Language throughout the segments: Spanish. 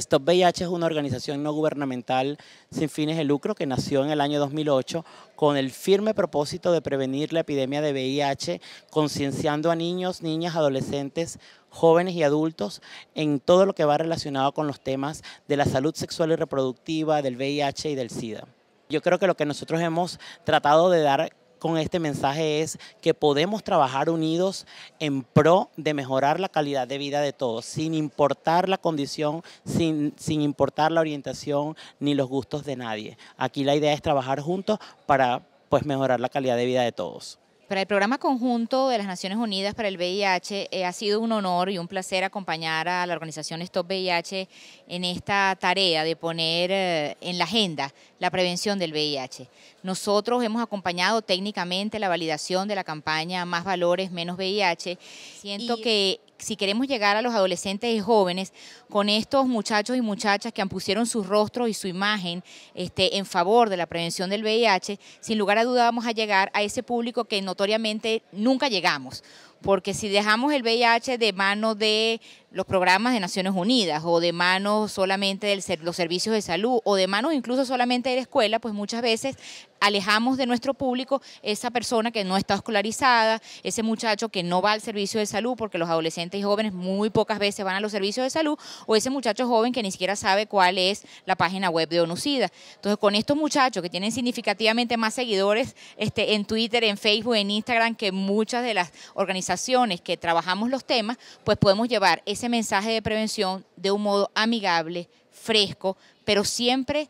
Stop VIH es una organización no gubernamental sin fines de lucro que nació en el año 2008 con el firme propósito de prevenir la epidemia de VIH, concienciando a niños, niñas, adolescentes, jóvenes y adultos en todo lo que va relacionado con los temas de la salud sexual y reproductiva, del VIH y del SIDA. Yo creo que lo que nosotros hemos tratado de dar con este mensaje es que podemos trabajar unidos en pro de mejorar la calidad de vida de todos, sin importar la condición, sin, importar la orientación ni los gustos de nadie. Aquí la idea es trabajar juntos para pues mejorar la calidad de vida de todos. Para el programa conjunto de las Naciones Unidas para el VIH eh, ha sido un honor y un placer acompañar a la organización Stop VIH en esta tarea de poner eh, en la agenda la prevención del VIH. Nosotros hemos acompañado técnicamente la validación de la campaña Más Valores, Menos VIH. Siento que si queremos llegar a los adolescentes y jóvenes con estos muchachos y muchachas que han pusieron su rostro y su imagen este, en favor de la prevención del VIH, sin lugar a duda vamos a llegar a ese público que no notoriamente nunca llegamos porque si dejamos el VIH de mano de los programas de Naciones Unidas o de manos solamente de los servicios de salud o de mano incluso solamente de la escuela, pues muchas veces alejamos de nuestro público esa persona que no está escolarizada, ese muchacho que no va al servicio de salud, porque los adolescentes y jóvenes muy pocas veces van a los servicios de salud, o ese muchacho joven que ni siquiera sabe cuál es la página web de ONUCIDA. Entonces, con estos muchachos que tienen significativamente más seguidores este, en Twitter, en Facebook, en en Instagram que muchas de las organizaciones que trabajamos los temas, pues podemos llevar ese mensaje de prevención de un modo amigable, fresco, pero siempre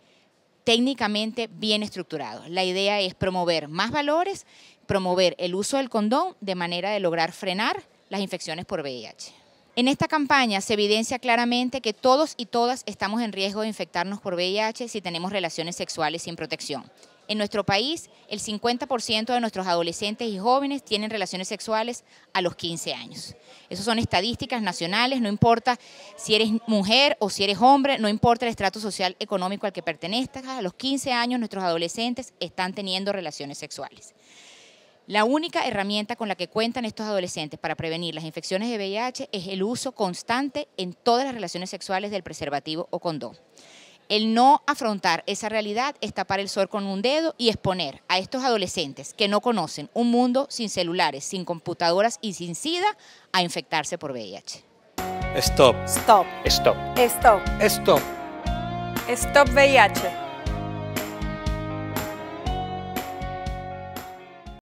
técnicamente bien estructurado. La idea es promover más valores, promover el uso del condón de manera de lograr frenar las infecciones por VIH. En esta campaña se evidencia claramente que todos y todas estamos en riesgo de infectarnos por VIH si tenemos relaciones sexuales sin protección. En nuestro país, el 50% de nuestros adolescentes y jóvenes tienen relaciones sexuales a los 15 años. Esas son estadísticas nacionales, no importa si eres mujer o si eres hombre, no importa el estrato social económico al que pertenezcas, a los 15 años nuestros adolescentes están teniendo relaciones sexuales. La única herramienta con la que cuentan estos adolescentes para prevenir las infecciones de VIH es el uso constante en todas las relaciones sexuales del preservativo o condón. El no afrontar esa realidad es tapar el sol con un dedo y exponer a estos adolescentes que no conocen un mundo sin celulares, sin computadoras y sin SIDA a infectarse por VIH. Stop. Stop. Stop. Stop. Stop, Stop VIH.